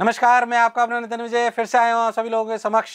नमस्कार मैं आपका अपना नितिन विजय फिर से आया हूँ सभी लोगों के समक्ष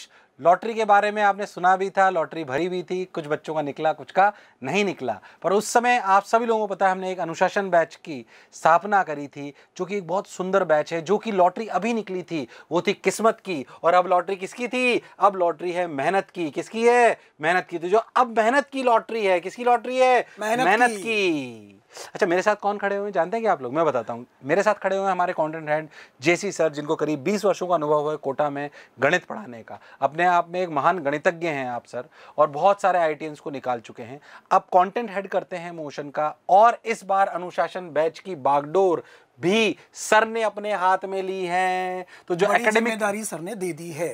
लॉटरी के बारे में आपने सुना भी था लॉटरी भरी भी थी कुछ बच्चों का निकला कुछ का नहीं निकला पर उस समय आप सभी लोगों को पता है हमने एक अनुशासन बैच की स्थापना करी थी जो कि एक बहुत सुंदर बैच है जो कि लॉटरी अभी निकली थी वो थी किस्मत की और अब लॉटरी किसकी थी अब लॉटरी है मेहनत की किसकी है मेहनत की तो जो अब मेहनत की लॉटरी है किसकी लॉटरी है मेहनत की अच्छा मेरे साथ कौन खड़े हुए जानते हैं क्या आप लोग मैं बताता हूँ मेरे साथ खड़े हुए हैं हमारे कॉन्टेंट हैंड जेसी सर जिनको करीब 20 वर्षों का अनुभव है कोटा में गणित पढ़ाने का अपने आप में एक महान गणितज्ञ हैं आप सर और बहुत सारे आई को निकाल चुके हैं अब कॉन्टेंट हेड करते हैं मोशन का और इस बार अनुशासन बैच की बागडोर भी सर ने अपने हाथ में ली है तो जो एकेडमिक सर ने दे दी है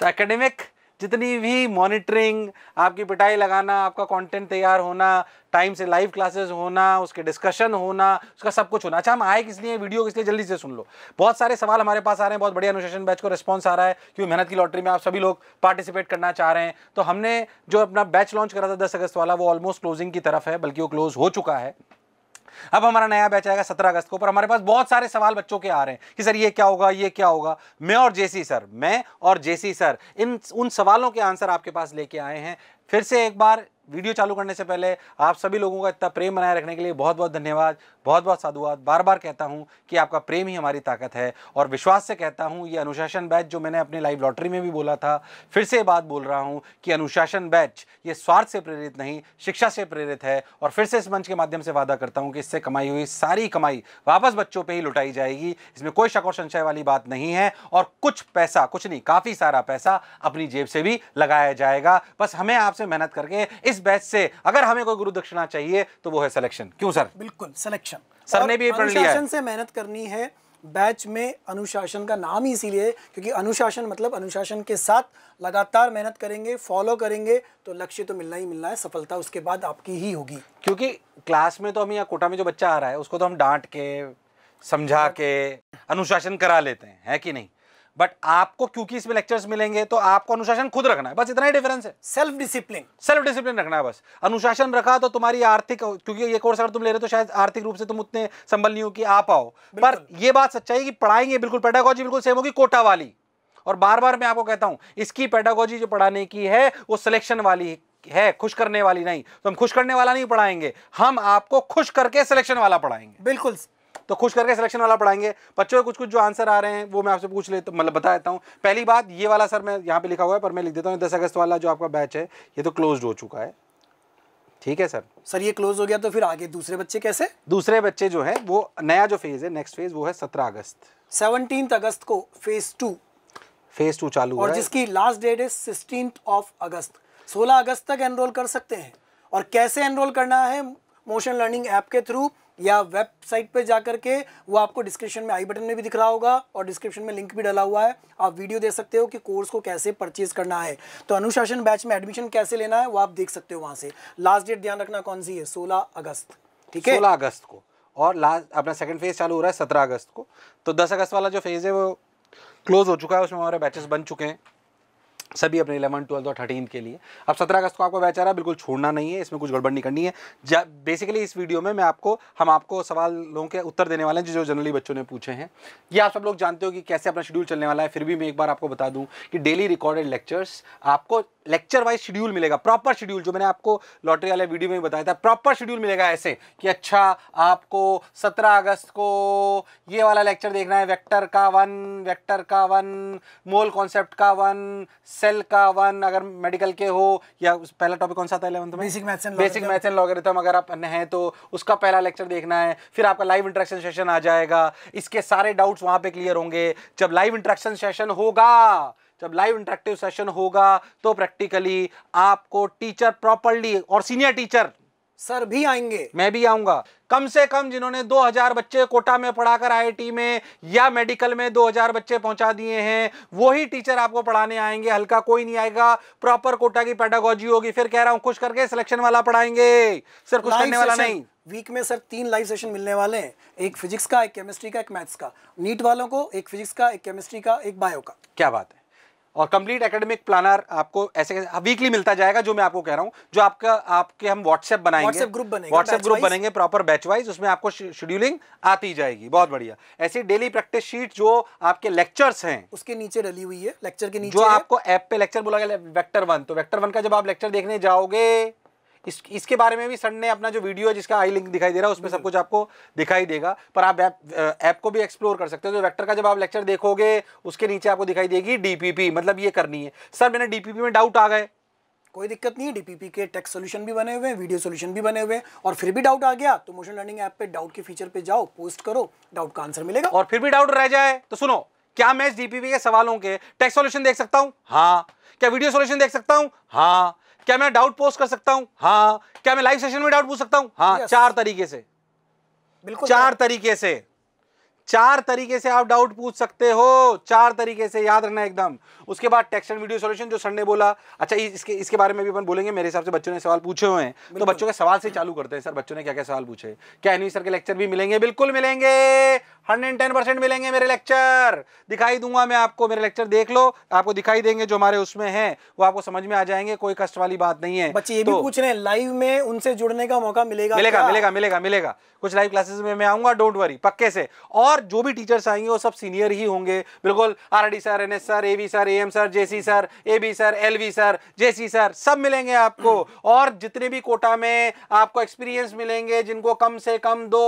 तो एकेडमिक जितनी भी मॉनिटरिंग आपकी पिटाई लगाना आपका कंटेंट तैयार होना टाइम से लाइव क्लासेस होना उसके डिस्कशन होना उसका सब कुछ होना अच्छा हम आए किस लिए वीडियो किस लिए जल्दी से सुन लो बहुत सारे सवाल हमारे पास आ रहे हैं बहुत बढ़िया अनुशासन बैच को रिस्पॉन्स आ रहा है क्योंकि मेहनत की लॉटरी में आप सभी लोग पार्टिसिपेट करना चाह रहे हैं तो हमने जो अपना बैच लॉन्च करा था दस अगस्त वाला वो ऑलमोस्ट क्लोजिंग की तरफ है बल्कि वो क्लोज हो चुका है अब हमारा नया बैच आएगा सत्रह अगस्त को पर हमारे पास बहुत सारे सवाल बच्चों के आ रहे हैं कि सर ये क्या होगा ये क्या होगा मैं और जेसी सर मैं और जेसी सर इन उन सवालों के आंसर आपके पास लेके आए हैं फिर से एक बार वीडियो चालू करने से पहले आप सभी लोगों का इतना प्रेम बनाए रखने के लिए बहुत बहुत धन्यवाद बहुत बहुत साधुवाद बार बार कहता हूँ कि आपका प्रेम ही हमारी ताकत है और विश्वास से कहता हूँ ये अनुशासन बैच जो मैंने अपने लाइव लॉटरी में भी बोला था फिर से बात बोल रहा हूँ कि अनुशासन बैच ये स्वार्थ से प्रेरित नहीं शिक्षा से प्रेरित है और फिर से इस मंच के माध्यम से वादा करता हूँ कि इससे कमाई हुई सारी कमाई वापस बच्चों पर ही लुटाई जाएगी इसमें कोई शक और संशय वाली बात नहीं है और कुछ पैसा कुछ नहीं काफ़ी सारा पैसा अपनी जेब से भी लगाया जाएगा बस हमें आप से मेहनत करके इस बैच से अगर हमें कोई गुरु दक्षिणा चाहिए तो वो है सिलेक्शन क्यों सर बिल्कुल सिलेक्शन सर ने भी ये से मेहनत करनी है बैच में अनुशासन का नाम ही इसीलिए क्योंकि अनुशासन मतलब अनुशासन के साथ लगातार मेहनत करेंगे फॉलो करेंगे तो लक्ष्य तो मिलना ही मिलना है सफलता उसके बाद आपकी ही होगी क्योंकि क्लास में तो हम या कोटा में जो बच्चा आ रहा है उसको तो हम डांट के समझा के अनुशासन करा लेते हैं है कि नहीं बट आपको क्योंकि इसमें लेक्चर्स मिलेंगे तो आपको अनुशासन खुद रखना है बस इतना ही डिफरेंस है सेल्फ डिसिप्लिन सेल्फ डिसिप्लिन रखना है बस अनुशासन रखा तो तुम्हारी आर्थिक क्योंकि ये कोर्स अगर तुम ले रहे हो तो शायद आर्थिक रूप से तुम उतने संभल नहीं हो कि आ पाओ पर ये बात सच्चाई कि पढ़ाएंगे बिल्कुल पेडागोजी बिल्कुल सेम होगी कोटा वाली और बार बार मैं आपको कहता हूं इसकी पेडागोजी जो पढ़ाने की है वो सिलेक्शन वाली है खुश करने वाली नहीं तो हम खुश करने वाला नहीं पढ़ाएंगे हम आपको खुश करके सिलेक्शन वाला पढ़ाएंगे बिल्कुल तो खुश करके सिलेक्शन वाला पढ़ाएंगे बच्चों के कुछ कुछ जो आंसर आ रहे हैं वो मैं आपसे पूछ ले तो मतलब बता देता हूँ पहली बात ये वाला सर मैं यहाँ पे लिखा हुआ है पर मैं लिख देता हूँ दस अगस्त वाला जो आपका बैच है ये तो क्लोज हो चुका है ठीक है सर सर ये क्लोज हो गया तो फिर आगे दूसरे बच्चे कैसे दूसरे बच्चे जो है वो नया जो फेज है नेक्स्ट फेज वो है सत्रह अगस्त सेवनटीन अगस्त को फेज टू फेज टू चालू और जिसकी लास्ट डेट है सिक्सटीन ऑफ अगस्त सोलह अगस्त तक एनरोल कर सकते हैं और कैसे एनरोल करना है मोशन लर्निंग ऐप के थ्रू या वेबसाइट पे जाकर के वो आपको डिस्क्रिप्शन में आई बटन में भी दिख रहा होगा और डिस्क्रिप्शन में लिंक भी डाला हुआ है आप वीडियो देख सकते हो कि कोर्स को कैसे परचेज करना है तो अनुशासन बैच में एडमिशन कैसे लेना है वो आप देख सकते हो वहाँ से लास्ट डेट ध्यान रखना कौन सी है सोलह अगस्त ठीक है सोलह अगस्त को और लास्ट अपना सेकंड फेज चालू हो रहा है सत्रह अगस्त को तो दस अगस्त वाला जो फेज़ है वो क्लोज हो चुका है उसमें हमारे बैचेस बन चुके हैं सभी अपने इलेवन ट्वेल्थ और थर्टीन के लिए अब सत्रह अगस्त को आपको बैच आ रहा है बिल्कुल छोड़ना नहीं है इसमें कुछ गड़बड़ नहीं करनी है बेसिकली इस वीडियो में मैं आपको हम आपको सवाल लोगों के उत्तर देने वाले हैं जो जनरली बच्चों ने पूछे हैं ये आप सब लोग जानते हो कि कैसे अपना शेड्यूल चलने वाला है फिर भी मैं एक बार आपको बता दूँ कि डेली रिकॉर्डेड लेक्चर्स आपको लेक्चर वाइज शेड्यूल मिलेगा प्रॉपर शेड्यूल जो मैंने आपको लॉटरी वाले वीडियो में बताया था प्रॉपर शेड्यूल मिलेगा ऐसे कि अच्छा आपको 17 अगस्त को ये वाला लेक्चर देखना है वेक्टर का वन वेक्टर का वन मोल कॉन्सेप्ट का वन सेल का वन अगर मेडिकल के हो या पहला टॉपिक कौन सा था इलेवंथ में basic maths and basic maths and logarithm अगर आप हैं तो उसका पहला लेक्चर देखना है फिर आपका लाइव इंट्रैक्शन सेशन आ जाएगा इसके सारे डाउट्स वहां पे क्लियर होंगे जब लाइव इंट्रैक्शन सेशन होगा जब लाइव इंटरेक्टिव सेशन होगा तो प्रैक्टिकली आपको टीचर प्रॉपरली और सीनियर टीचर सर भी आएंगे मैं भी आऊंगा कम से कम जिन्होंने 2000 बच्चे कोटा में पढ़ाकर आईआईटी में या मेडिकल में 2000 बच्चे पहुंचा दिए हैं वही टीचर आपको पढ़ाने आएंगे हल्का कोई नहीं आएगा प्रॉपर कोटा की पेडागोजी होगी फिर कह रहा हूं कुछ करके सिलेक्शन वाला पढ़ाएंगे सर कुछ करने वाला नहीं वीक में सर तीन लाइव सेशन मिलने वाले हैं एक फिजिक्स का एक केमिस्ट्री का एक मैथ्स का नीट वालों को एक फिजिक्स का एक केमिस्ट्री का एक बायो का क्या बात है और कंप्लीट एकेडमिक प्लानर आपको ऐसे वीकली हाँ, मिलता जाएगा जो मैं आपको कह रहा हूँ जो आपका आपके हम व्हाट्सएप बनाएंगे व्हाट्सएप ग्रुप बनेंगे व्हाट्सएप ग्रुप बनेंगे प्रॉपर बैच वाइज उसमें आपको शेड्यूलिंग आती जाएगी बहुत बढ़िया ऐसी डेली प्रैक्टिस शीट जो आपके लेक्चर्स हैं उसके नीचे डली हुई है लेक्चर के नीचे जो आपको ऐप पे लेक्चर बोला गया वेक्टर वन तो वेक्टर वन का जब आप लेक्चर देखने जाओगे इस इसके बारे में भी सर ने अपना जो वीडियो है जिसका आई लिंक दिखाई दे रहा है उसमें सब कुछ आपको दिखाई देगा पर आप ऐप को भी एक्सप्लोर कर सकते हो जो तो वैक्टर का जब आप लेक्चर देखोगे उसके नीचे आपको दिखाई देगी डीपीपी मतलब ये करनी है सर मैंने डीपीपी में डाउट आ गए कोई दिक्कत नहीं है डीपीपी के टेक्स सोल्यूशन भी बने हुए हैं वीडियो सोल्यूशन भी बने हुए हैं और फिर भी डाउट आ गया तो मोशन लर्निंग ऐप पे डाउट के फीचर पे जाओ पोस्ट करो डाउट का आंसर मिलेगा और फिर भी डाउट रह जाए तो सुनो क्या मैं इस डीपीपी के सवालों के टेक्स सोल्यूशन देख सकता हूँ हाँ क्या वीडियो सोल्यूशन देख सकता हूँ हाँ क्या मैं डाउट पोस्ट कर सकता हूं हाँ क्या मैं लाइव सेशन में डाउट पूछ सकता हूं हाँ yes. चार तरीके से बिल्कुल चार तरीके से चार तरीके से आप डाउट पूछ सकते हो चार तरीके से याद रखना एकदम उसके बाद टेक्स्ट एंड वीडियो सॉल्यूशन जो सर ने बोला अच्छा इसके इसके बारे में भी अपन बोलेंगे मेरे हिसाब से बच्चों ने सवाल पूछे हुए हैं तो बच्चों के सवाल से चालू करते हैं सर बच्चों ने क्या क्या सवाल पूछे क्या एनवी सर के लेक्चर भी मिलेंगे बिल्कुल मिलेंगे 110% परसेंट मिलेंगे मेरे लेक्चर दिखाई दूंगा मैं आपको मेरे लेक्चर देख लो आपको दिखाई देंगे जो हमारे उसमें हैं वो आपको समझ में आ जाएंगे कोई कष्ट वाली बात नहीं है बच्चे ये तो, भी पूछ रहे हैं लाइव में उनसे जुड़ने का मौका मिलेगा मिलेगा मिलेगा मिलेगा मिलेगा कुछ लाइव क्लासेस में मैं आऊंगा डोंट वरी पक्के से और जो भी टीचर्स आएंगे वो सब सीनियर ही होंगे बिल्कुल R sir N sir A sir A sir J sir A sir L sir J sir सब मिलेंगे आपको और जितने भी कोटा में आपको एक्सपीरियंस मिलेंगे जिनको कम से कम दो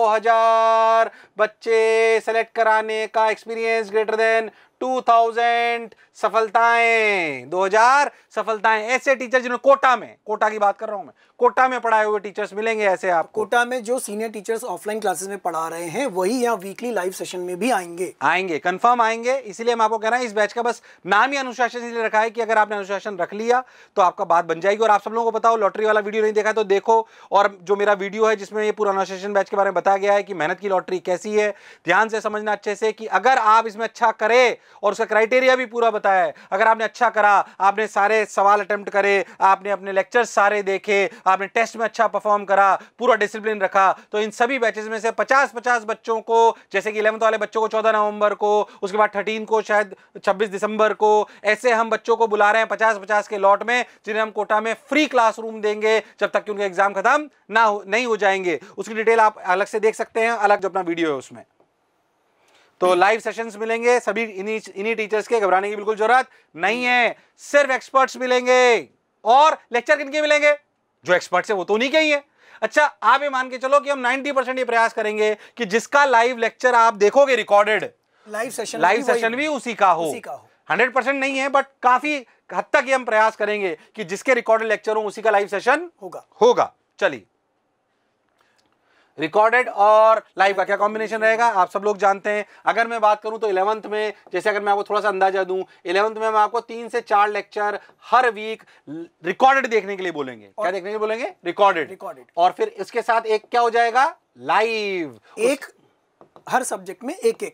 बच्चे सेलेक्ट कराने का एक्सपीरियंस ग्रेटर देन 2000 सफलताएं 2000 सफलताएं ऐसे टीचर जिन्होंने कोटा में कोटा की बात कर रहा हूं मैं कोटा में पढ़ाए हुए टीचर्स मिलेंगे ऐसे आप कोटा में जो सीनियर टीचर्स ऑफलाइन क्लासेस में पढ़ा रहे हैं वही यहाँ वीकली लाइव सेशन में भी आएंगे आएंगे कंफर्म आएंगे इसलिए हम आपको कह रहे हैं इस बैच का बस नाम ही अनुशासन इसलिए रखा है कि अगर आपने अनुशासन रख लिया तो आपका बात बन जाएगी और आप सब लोगों को बताओ लॉटरी वाला वीडियो नहीं देखा तो देखो और जो मेरा वीडियो है जिसमें ये पूरा अनुशासन बैच के बारे में बताया गया है कि मेहनत की लॉटरी कैसी है ध्यान से समझना अच्छे से कि अगर आप इसमें अच्छा करें और उसका क्राइटेरिया भी पूरा बताया है अगर आपने अच्छा करा आपने सारे सवाल अटैम्प्ट करे आपने अपने लेक्चर सारे देखे आपने टेस्ट में अच्छा परफॉर्म करा पूरा डिसिप्लिन रखा तो इन सभी बैचेज में से पचास पचास बच्चों को जैसे कि इलेवंथ वाले बच्चों को चौदह नवंबर को उसके बाद थर्टीन को शायद छब्बीस दिसंबर को ऐसे हम बच्चों को बुला रहे हैं पचास पचास के लॉट में जिन्हें हम कोटा में फ्री क्लास देंगे जब तक कि उनके एग्जाम खत्म ना हो नहीं हो जाएंगे उसकी डिटेल आप अलग से देख सकते हैं अलग जो अपना वीडियो है उसमें तो लाइव सेशंस मिलेंगे सभी इन्हीं इन्हीं टीचर्स के घबराने की बिल्कुल जरूरत नहीं है सिर्फ एक्सपर्ट्स मिलेंगे और लेक्चर किनके मिलेंगे जो एक्सपर्ट्स है वो तो उन्हीं के ही है अच्छा आप ये मान के चलो कि हम 90 परसेंट ये प्रयास करेंगे कि जिसका लाइव लेक्चर आप देखोगे recorded live session live session भी उसी का हो हंड्रेड परसेंट नहीं है बट काफी हद तक ये हम प्रयास करेंगे कि जिसके रिकॉर्डेड लेक्चर हो उसी का लाइव सेशन होगा होगा चलिए रिकॉर्डेड और लाइव का क्या कॉम्बिनेशन रहेगा आप सब लोग जानते हैं अगर मैं बात करूं तो इलेवंथ में जैसे अगर मैं आपको थोड़ा सा अंदाजा दूं इलेवंथ में हम आपको तीन से चार लेक्चर हर वीक रिकॉर्डेड देखने के लिए बोलेंगे क्या देखने के लिए बोलेंगे रिकॉर्डेड रिकॉर्डेड और फिर इसके साथ एक क्या हो जाएगा लाइव एक हर सब्जेक्ट में एक एक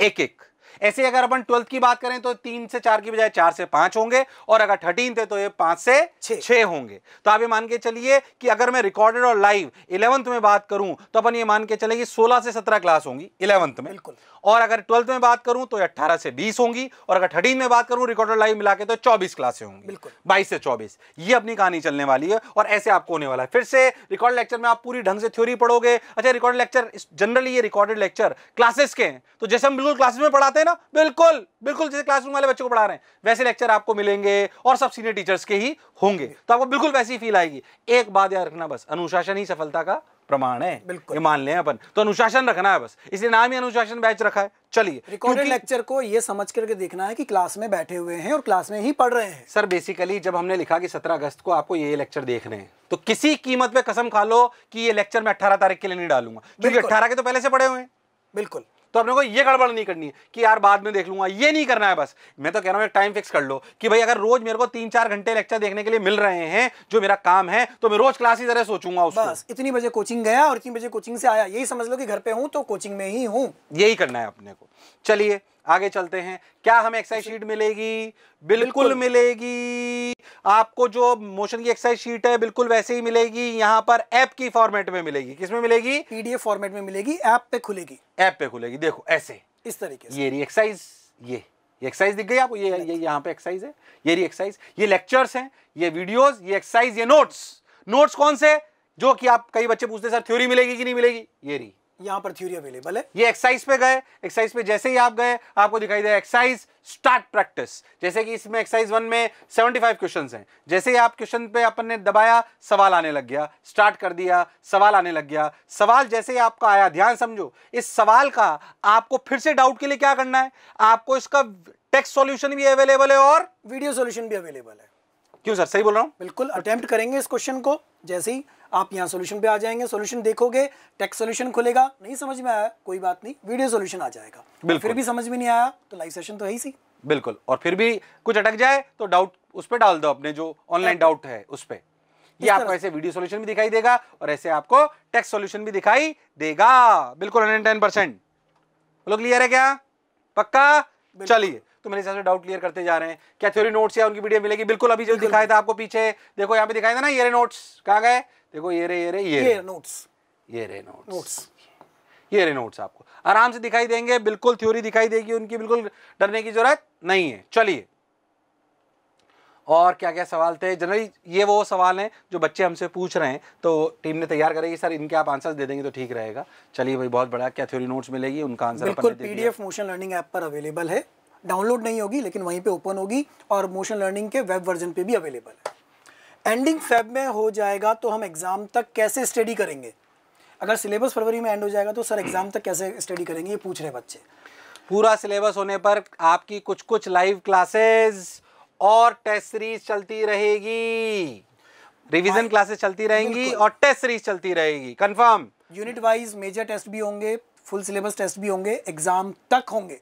एक एक ऐसे अगर अपन ट्वेल्थ की बात करें तो तीन से चार की बजाय चार से पांच होंगे और अगर थर्टीन थे तो ये पांच से छह होंगे तो आप ये मान के चलिए कि अगर मैं रिकॉर्डेड और लाइव इलेवंथ में बात करूं तो अपन ये मान के चले कि सोलह से सत्रह क्लास होंगी इलेवंथ में बिल्कुल और अगर ट्वेल्थ में बात करूं तो अट्ठारह से बीस होंगी और अगर थर्टीन में बात करूं रिकॉर्ड लाइव मिला के तो चौबीस क्लासें होंगी बिल्कुल बाईस से चौबीस ये अपनी कहानी चलने वाली है और ऐसे आपको होने वाला है फिर से रिकॉर्ड लेक्चर में आप पूरी ढंग से थ्योरी पढ़ोगे अच्छा रिकॉर्ड लेक्चर जनरली ये रिकॉर्डेड लेक्चर क्लासेस के हैं तो जैसे हम बिल्कुल क्लासेस में पढ़ाते हैं ना बिल्कुल बिल्कुल जैसे क्लासरूम वाले बच्चों को पढ़ा रहे हैं वैसे लेक्चर आपको मिलेंगे और सब सीनियर टीचर्स के ही होंगे तो आपको बिल्कुल वैसी फील आएगी एक बात याद रखना बस अनुशासन ही सफलता का प्रमाण है बिल्कुल मान लें अपन तो अनुशासन रखना है बस इसलिए नाम ही अनुशासन बैच रखा है चलिए रिकॉर्डेड लेक्चर को ये समझ करके देखना है कि क्लास में बैठे हुए हैं और क्लास में ही पढ़ रहे हैं सर बेसिकली जब हमने लिखा कि 17 अगस्त को आपको ये लेक्चर देख रहे हैं तो किसी कीमत पे कसम खा लो कि ये लेक्चर मैं 18 तारीख के लिए नहीं डालूंगा क्योंकि 18 के तो पहले से पढ़े हुए हैं बिल्कुल तो अपने को ये गड़बड़ नहीं करनी है कि यार बाद में देख लूंगा ये नहीं करना है बस मैं तो कह रहा हूँ एक टाइम फिक्स कर लो कि भाई अगर रोज मेरे को तीन चार घंटे लेक्चर देखने के लिए मिल रहे हैं जो मेरा काम है तो मैं रोज क्लास ही जरा सोचूंगा उसको बस इतनी बजे कोचिंग गया और इतनी बजे कोचिंग से आया यही समझ लो कि घर पे हूँ तो कोचिंग में ही हूँ यही करना है अपने को चलिए आगे चलते हैं क्या हमें एक्सरसाइज शीट मिलेगी बिल्कुल, बिल्कुल मिलेगी आपको जो मोशन की एक्सरसाइज शीट है बिल्कुल वैसे ही मिलेगी यहाँ पर ऐप की फॉर्मेट में मिलेगी किसमें मिलेगी पीडीएफ फॉर्मेट में मिलेगी ऐप पे खुलेगी ऐप पे खुलेगी देखो ऐसे इस तरीके से ये रही एक्सरसाइज ये एक्सरसाइज दिख गई आपको ये ये यहाँ पे एक्सरसाइज है ये री एक्सरसाइज ये लेक्चर्स हैं ये वीडियोस ये एक्सरसाइज ये नोट्स नोट्स कौन से जो कि आप कई बच्चे पूछते सर थ्योरी मिलेगी कि नहीं मिलेगी ये री यहाँ पर थ्योरी अवेलेबल है ये एक्सरसाइज पे गए एक्सरसाइज पे जैसे ही आप गए आपको दिखाई दे एक्सरसाइज स्टार्ट प्रैक्टिस जैसे कि इसमें एक्सरसाइज वन में 75 क्वेश्चंस हैं जैसे ही आप क्वेश्चन पे अपन ने दबाया सवाल आने लग गया स्टार्ट कर दिया सवाल आने लग गया सवाल जैसे ही आपका आया ध्यान समझो इस सवाल का आपको फिर से डाउट के लिए क्या करना है आपको इसका टेक्स्ट सोल्यूशन भी अवेलेबल है और वीडियो सोल्यूशन भी अवेलेबल है क्यों सर सही बोल रहा हूँ बिल्कुल अटेम्प्ट करेंगे इस क्वेश्चन को जैसे ही आप यहाँ सोल्यूशन पे आ जाएंगे सोल्यूशन देखोगे टेक्स सोल्यूशन खुलेगा नहीं समझ में आया कोई बात नहीं वीडियो सोल्यूशन आ जाएगा बिल्कुल फिर भी समझ में नहीं आया तो लाइव सेशन तो है ही सही बिल्कुल और फिर भी कुछ अटक जाए तो डाउट उस पर डाल दो अपने जो ऑनलाइन डाउट है उस पर ये आपको ऐसे वीडियो सॉल्यूशन भी दिखाई देगा और ऐसे आपको टेक्स्ट सॉल्यूशन भी दिखाई देगा बिल्कुल हंड्रेड टेन परसेंट लोग क्लियर है क्या पक्का चलिए तो मेरे हिसाब से डाउट क्लियर करते जा रहे हैं क्या थ्योरी नोट्स या उनकी वीडियो मिलेगी बिल्कुल अभी जो दिखाया था आपको पीछे देखो यहाँ पे दिखाया था ना ये नोट्स कहाँ गए देखो ये रे ये रे ये नोट्स ये रे नोट्स ये रे नोट्स आपको आराम से दिखाई देंगे बिल्कुल थ्योरी दिखाई देगी उनकी बिल्कुल डरने की जरूरत नहीं है चलिए और क्या क्या सवाल थे जनरली ये वो सवाल हैं जो बच्चे हमसे पूछ रहे हैं तो टीम ने तैयार करेगी सर इनके आप आंसर्स दे देंगे तो ठीक रहेगा चलिए भाई बहुत बड़ा क्या थ्योरी नोट्स मिलेगी उनका आंसर बिल्कुल पीडीएफ मोशन लर्निंग ऐप पर अवेलेबल है डाउनलोड नहीं होगी लेकिन वहीं पे ओपन होगी और मोशन लर्निंग के वेब वर्जन पे भी अवेलेबल है एंडिंग फेब में हो जाएगा तो हम एग्ज़ाम तक कैसे स्टडी करेंगे अगर सिलेबस फरवरी में एंड हो जाएगा तो सर एग्ज़ाम तक कैसे स्टडी करेंगे ये पूछ रहे बच्चे पूरा सिलेबस होने पर आपकी कुछ कुछ लाइव क्लासेस और टेस्ट सीरीज चलती रहेगी रिविजन क्लासेस चलती रहेंगी और टेस्ट सीरीज चलती रहेगी confirm unit wise major test भी होंगे फुल सिलेबस टेस्ट भी होंगे एग्जाम तक होंगे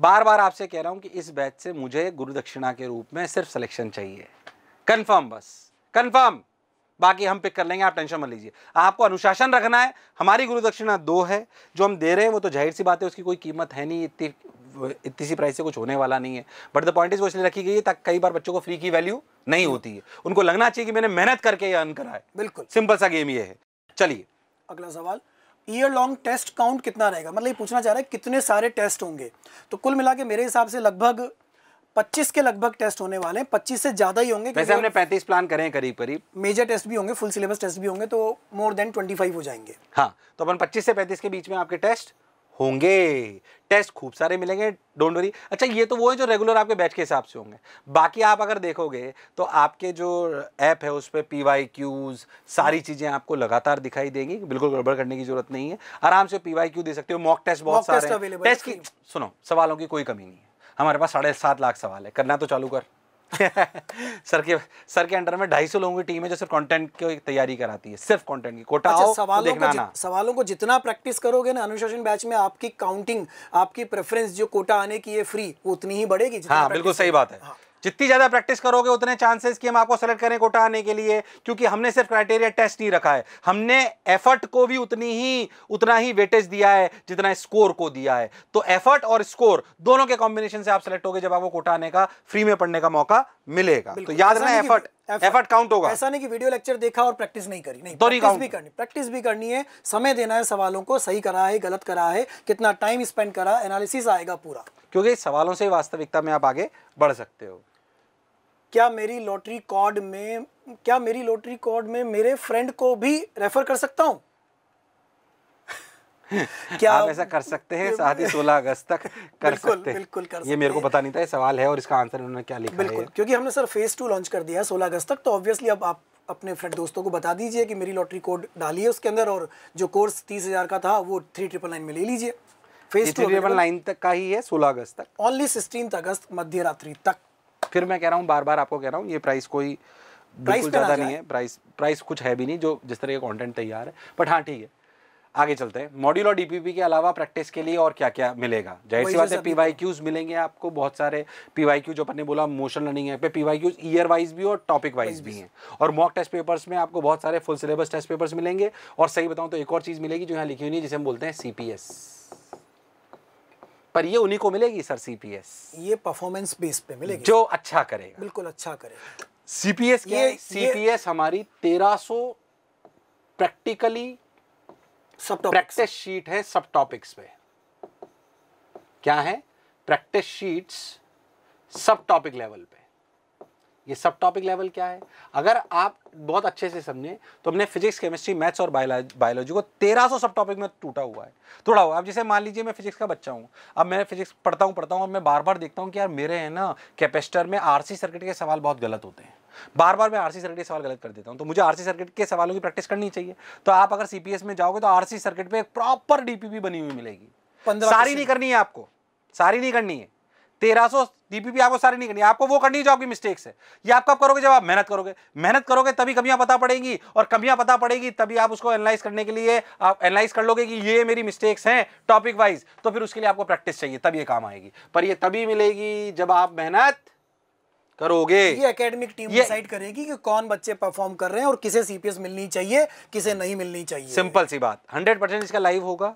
बार बार आपसे कह रहा हूं कि इस बैच से मुझे गुरु दक्षिणा के रूप में सिर्फ सिलेक्शन चाहिए कन्फर्म बस कन्फर्म बाकी हम पिक कर लेंगे आप टेंशन मत लीजिए आपको अनुशासन रखना है हमारी गुरु दक्षिणा दो है जो हम दे रहे हैं वो तो जाहिर सी बात है उसकी कोई कीमत है नहीं इतनी इतनी सी प्राइस से कुछ होने वाला नहीं है बट द पॉइंट इज वो इसलिए रखी गई है ताकि कई बार बच्चों को फ्री की वैल्यू नहीं होती है उनको लगना चाहिए कि मैंने मेहनत करके ये अर्न करा है बिल्कुल सिंपल सा गेम ये है चलिए अगला सवाल ईयर लॉन्ग टेस्ट काउंट कितना रहेगा मतलब ये पूछना चाह रहा है कितने सारे टेस्ट होंगे तो कुल मिला के मेरे हिसाब से लगभग 25 के लगभग टेस्ट होने वाले हैं 25 से ज़्यादा ही होंगे वैसे हमने 35 प्लान करें हैं करीब करीब मेजर टेस्ट भी होंगे फुल सिलेबस टेस्ट भी होंगे तो मोर देन 25 हो जाएंगे हाँ तो अपन 25 से 35 के बीच में आपके टेस्ट होंगे टेस्ट खूब सारे मिलेंगे डोंट वरी अच्छा ये तो वो है जो रेगुलर आपके बैच के हिसाब से होंगे बाकी आप अगर देखोगे तो आपके जो ऐप है उस पर पी वाई क्यूज़ सारी चीज़ें आपको लगातार दिखाई देंगी बिल्कुल गड़बड़ करने की जरूरत नहीं है आराम से पी वाई क्यू दे सकते हो मॉक टेस्ट बहुत सारे टेस्ट की सुनो सवालों की कोई कमी नहीं है हमारे पास साढ़े सात लाख सवाल है करना तो चालू कर सर के सर के अंडर में ढाई सौ लोगों की टीम है जो सिर्फ कंटेंट की तैयारी कराती है सिर्फ कंटेंट की कोटा अच्छा, आओ, तो सवालों देखना को ना। सवालों को जितना प्रैक्टिस करोगे ना अनुशासन बैच में आपकी काउंटिंग आपकी प्रेफरेंस जो कोटा आने की है फ्री वो उतनी ही बढ़ेगी हाँ बिल्कुल सही बात है हाँ। जितनी ज़्यादा प्रैक्टिस करोगे उतने चांसेस कि हम आपको सेलेक्ट करें कोटा आने के लिए क्योंकि हमने सिर्फ क्राइटेरिया टेस्ट नहीं रखा है हमने एफर्ट को भी उतनी ही उतना ही वेटेज दिया है जितना स्कोर को दिया है तो एफर्ट और स्कोर दोनों के कॉम्बिनेशन से आप सेलेक्ट होगे जब आपको कोटा आने का फ्री में पढ़ने का मौका मिलेगा तो याद रखना एफर्ट एफर्ट काउंट होगा ऐसा नहीं कि वीडियो लेक्चर देखा और प्रैक्टिस नहीं करी नहीं प्रैक्टिस भी करनी प्रैक्टिस भी करनी है समय देना है सवालों को सही करा है गलत करा है कितना टाइम स्पेंड करा एनालिसिस आएगा पूरा क्योंकि सवालों से वास्तविकता में आप आगे बढ़ सकते हो क्या मेरी लॉटरी कार्ड में क्या मेरी लॉटरी कार्ड में मेरे फ्रेंड को भी रेफर कर सकता हूँ क्या आप ऐसा कर सकते हैं साथ ही सोलह अगस्त तक कर बिल्कुल, सकते हैं बिल्कुल कर सकते ये मेरे को पता नहीं था ये सवाल है और इसका आंसर उन्होंने क्या लिखा बिल्कुल है? क्योंकि हमने सर फेज टू लॉन्च कर दिया है सोलह अगस्त तक तो ऑब्वियसली अब आप अपने फ्रेंड दोस्तों को बता दीजिए कि मेरी लॉटरी कोड डालिए उसके अंदर और जो कोर्स तीस हजार का था वो थ्री ट्रिपल नाइन में ले लीजिए फेज टू ट्रिपल नाइन तक का ही है सोलह अगस्त तक ओनली सिक्सटीन अगस्त मध्य रात्रि तक फिर मैं कह रहा हूँ बार बार आपको कह रहा हूँ ये प्राइस कोई बिल्कुल ज़्यादा नहीं है प्राइस प्राइस कुछ है भी नहीं जो जिस तरह का कॉन्टेंट तैयार है बट हाँ ठीक है आगे चलते हैं मॉड्यूल और डीपीपी के अलावा प्रैक्टिस के लिए और क्या क्या मिलेगा जैसे वाले बात है पीवाई क्यूज मिलेंगे आपको बहुत सारे पीवाई क्यू जो अपने बोला मोशन लर्निंग है पे पीवाई क्यूज ईयर वाइज भी और टॉपिक वाइज भी हैं और मॉक टेस्ट पेपर्स में आपको बहुत सारे फुल सिलेबस टेस्ट पेपर्स मिलेंगे और सही बताऊँ तो एक और चीज़ मिलेगी जो यहाँ लिखी हुई नहीं जिसे हम बोलते हैं सी पर ये उन्हीं को मिलेगी सर सीपीएस ये परफॉर्मेंस बेस पे मिलेगी जो अच्छा करेगा बिल्कुल अच्छा करेगा सीपीएस के सीपीएस हमारी 1300 प्रैक्टिकली सब प्रैक्टिस शीट है सब टॉपिक्स पे क्या है प्रैक्टिस शीट्स सब टॉपिक लेवल पे ये सब टॉपिक लेवल क्या है अगर आप बहुत अच्छे से समझें तो हमने फिजिक्स केमिस्ट्री मैथ्स और बायोलॉजी को 1300 सब टॉपिक में टूटा हुआ है थोड़ा हुआ अब जैसे मान लीजिए मैं फिजिक्स का बच्चा हूँ अब मैं फिजिक्स पढ़ता हूँ पढ़ता हूँ अब मैं बार बार देखता हूँ कि यार मेरे हैं ना कैपेस्टर में आर सर्किट के सवाल बहुत गलत होते हैं बार बार मैं आरसी सर्किट के सवाल गलत कर देता हूँ तो मुझे आरसी सर्किट के सवालों की प्रैक्टिस करनी चाहिए तो आप अगर सीपीएस में जाओगे तो आरसी सर्किट पे एक प्रॉपर डीपीपी बनी हुई मिलेगी सारी नहीं करनी है आपको सारी नहीं करनी है तेरह सौ डीपीपी आपको सारी नहीं करनी आपको वो करनी है जो आपकी मिस्टेक्स है ये आप कब करोगे जब आप मेहनत करोगे मेहनत करोगे तभी कमियां पता पड़ेंगी और कमियां पता पड़ेगी तभी आप उसको एनालाइज करने के लिए आप एनालाइज कर लोगे कि ये मेरी मिस्टेक्स हैं टॉपिक वाइज तो फिर उसके लिए आपको प्रैक्टिस चाहिए तब ये काम आएगी पर यह तभी मिलेगी जब आप मेहनत करोगे ये एकेडमिक टीम डिसाइड करेगी कि कौन बच्चे परफॉर्म कर रहे हैं और किसे सीपीएस मिलनी चाहिए किसे नहीं मिलनी चाहिए सिंपल सी बात हंड्रेड परसेंट इसका लाइव होगा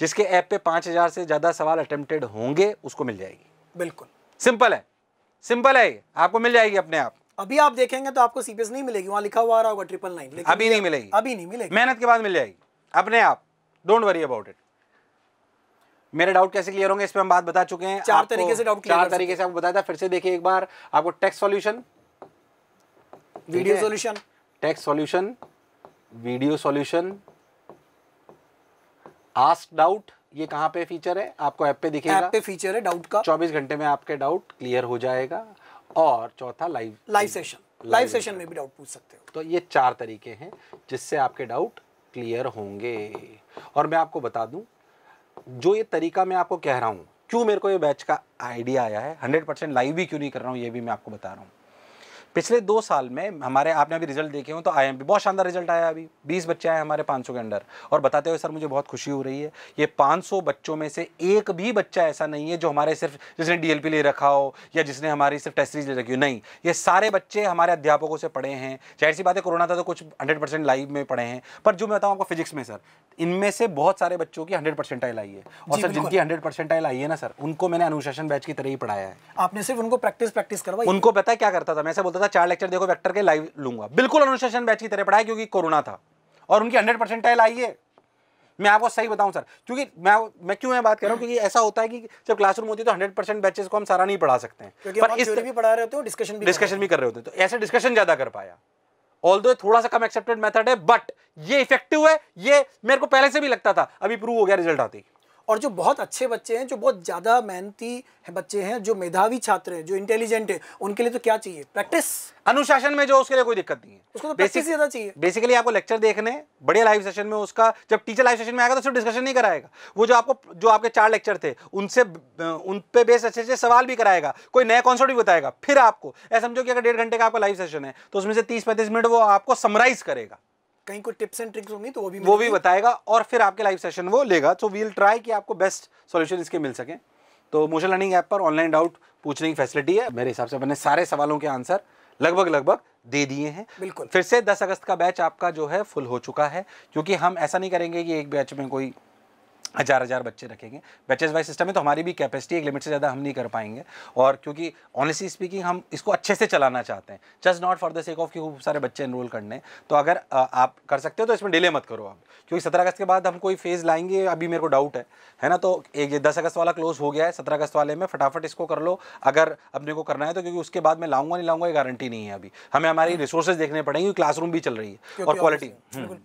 जिसके ऐप पे पांच हज़ार से ज़्यादा सवाल अटेम्प्टेड होंगे उसको मिल जाएगी बिल्कुल सिंपल है सिंपल है आपको मिल जाएगी अपने आप अभी आप देखेंगे तो आपको सीपीएस नहीं मिलेगी वहां लिखा हुआ होगा ट्रिपल नाइन अभी नहीं मिलेगी अभी नहीं मिलेगी मेहनत के बाद मिल जाएगी अपने आप डोंट वरी अबाउट इट मेरे डाउट कैसे क्लियर होंगे इस पर हम बात बता चुके हैं चार तरीके से डाउट चार तरीके से आपको बताया था फिर से देखिए एक बार आपको text solution video solution text solution video solution ask doubt ये कहाँ पे फीचर है आपको ऐप पे दिखेगा ऐप पे फीचर है डाउट का 24 घंटे में आपके डाउट क्लियर हो जाएगा और चौथा live live session live session में भी डाउट पूछ सकते हो तो ये चार तरीके हैं जिससे आपके डाउट क्लियर होंगे और मैं आपको बता दूं जो ये तरीका मैं आपको कह रहा हूँ क्यों मेरे को ये बैच का आइडिया आया है हंड्रेड परसेंट लाइव भी क्यों नहीं कर रहा हूँ ये भी मैं आपको बता रहा हूँ पिछले दो साल में हमारे आपने अभी रिजल्ट देखे हो तो आई एम बहुत शानदार रिजल्ट आया अभी बीस बच्चे आए हमारे पाँच के अंडर और बताते हुए सर मुझे बहुत खुशी हो रही है ये पाँच बच्चों में से एक भी बच्चा ऐसा नहीं है जो हमारे सिर्फ जिसने डी एल पी ले रखा हो या जिसने हमारी सिर्फ टेस्ट सीरीज ले रखी हो नहीं ये सारे बच्चे हमारे अध्यापकों से पढ़े हैं जाहिर सी बात है कोरोना था तो कुछ हंड्रेड परसेंट लाइव में पढ़े हैं पर जो मैं बताऊँ आपको फिजिक्स में सर इनमें से बहुत सारे बच्चों की हंड्रेड परसेंट आई है और सर जिनकी हंड्रेड परसेंट आई है ना सर उनको मैंने अनुशासन बैच की तरह ही पढ़ाया है आपने सिर्फ उनको प्रैक्टिस प्रैक्टिस करवाई उनको पता है क्या करता था मैं ऐसे बोलता करता था चार लेक्चर देखो वेक्टर के लाइव लूंगा बिल्कुल अनुशासन बैच की तरह पढ़ाया क्योंकि कोरोना था और उनकी हंड्रेड परसेंटाइल आई है मैं आपको सही बताऊं सर क्योंकि मैं मैं क्यों मैं बात कर रहा हूं क्योंकि ऐसा होता है कि जब क्लासरूम होती है तो हंड्रेड परसेंट बैचेस को हम सारा नहीं पढ़ा सकते हैं पर इस भी पढ़ा रहे होते हो डिस्कशन भी डिस्कशन भी कर रहे होते हैं तो ऐसे डिस्कशन ज़्यादा कर पाया ऑल थोड़ा सा कम एक्सेप्टेड मेथड है बट ये इफेक्टिव है ये मेरे को पहले से भी लगता था अभी प्रूव हो गया रिजल्ट आती और जो बहुत अच्छे बच्चे हैं जो बहुत ज़्यादा मेहनती है बच्चे हैं जो मेधावी छात्र हैं जो इंटेलिजेंट हैं उनके लिए तो क्या चाहिए प्रैक्टिस अनुशासन में जो उसके लिए कोई दिक्कत नहीं है उसको तो बेसिक ज़्यादा चाहिए बेसिकली आपको लेक्चर देखने बढ़िया लाइव सेशन में उसका जब टीचर लाइव सेशन में आएगा तो सिर्फ डिस्कशन नहीं कराएगा वो जो आपको जो आपके चार लेक्चर थे उनसे उन पर बेस अच्छे अच्छे सवाल भी कराएगा कोई नया कॉन्सेप्ट भी बताएगा फिर आपको ऐसा समझो कि अगर डेढ़ घंटे का आपका लाइव सेशन है तो उसमें से तीस पैंतीस मिनट वो आपको समराइज करेगा कहीं कोई टिप्स एंड ट्रिक्स होंगी तो वो भी वो भी बताएगा और फिर आपके लाइव सेशन वो लेगा तो वील ट्राई कि आपको बेस्ट सोल्यूशन इसके मिल सके तो मोशन लर्निंग ऐप पर ऑनलाइन डाउट पूछने की फैसिलिटी है मेरे हिसाब से मैंने सारे सवालों के आंसर लगभग लगभग दे दिए हैं बिल्कुल फिर से 10 अगस्त का बैच आपका जो है फुल हो चुका है क्योंकि हम ऐसा नहीं करेंगे कि एक बैच में कोई हज़ार हज़ार बच्चे रखेंगे बैचेज वाइज सिस्टम है तो हमारी भी कैपेसिटी एक लिमिट से ज़्यादा हम नहीं कर पाएंगे और क्योंकि ऑनेस्टली स्पीकिंग हम इसको अच्छे से चलाना चाहते हैं just not for the sake of कि खूब सारे बच्चे इनरोल करने तो अगर आप कर सकते हो तो इसमें डिले मत करो आप क्योंकि सत्रह अगस्त के बाद हम कोई फेज़ लाएंगे अभी मेरे को डाउट है है ना तो एक दस अगस्त वाला क्लोज हो गया है सत्रह अगस्त वाले में फटाफट इसको कर लो अगर अपने को करना है तो क्योंकि उसके बाद मैं लाऊंगा नहीं लाऊंगा ये गारंटी नहीं है अभी हमें हमारी रिसोर्सेज हम्म। देखने पड़ेंगे क्लासरूम भी चल रही है और quality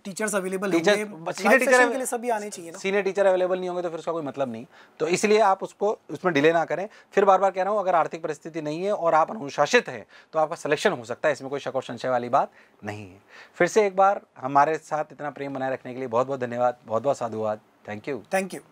teachers available teacher senior teacher senior teacher available नहीं होंगे तो फिर उसका कोई मतलब नहीं तो इसलिए आप उसको उसमें डिले ना करें फिर बार बार कह रहा हूँ अगर आर्थिक परिस्थिति नहीं है और आप अनुशासित हैं तो आपका सिलेक्शन हो सकता है इसमें कोई शक और संशय वाली बात नहीं है फिर से एक बार हमारे साथ इतना प्रेम बनाए रखने के लिए बहुत बहुत धन्यवाद बहुत बहुत साधुवाद थैंक यू थैंक यू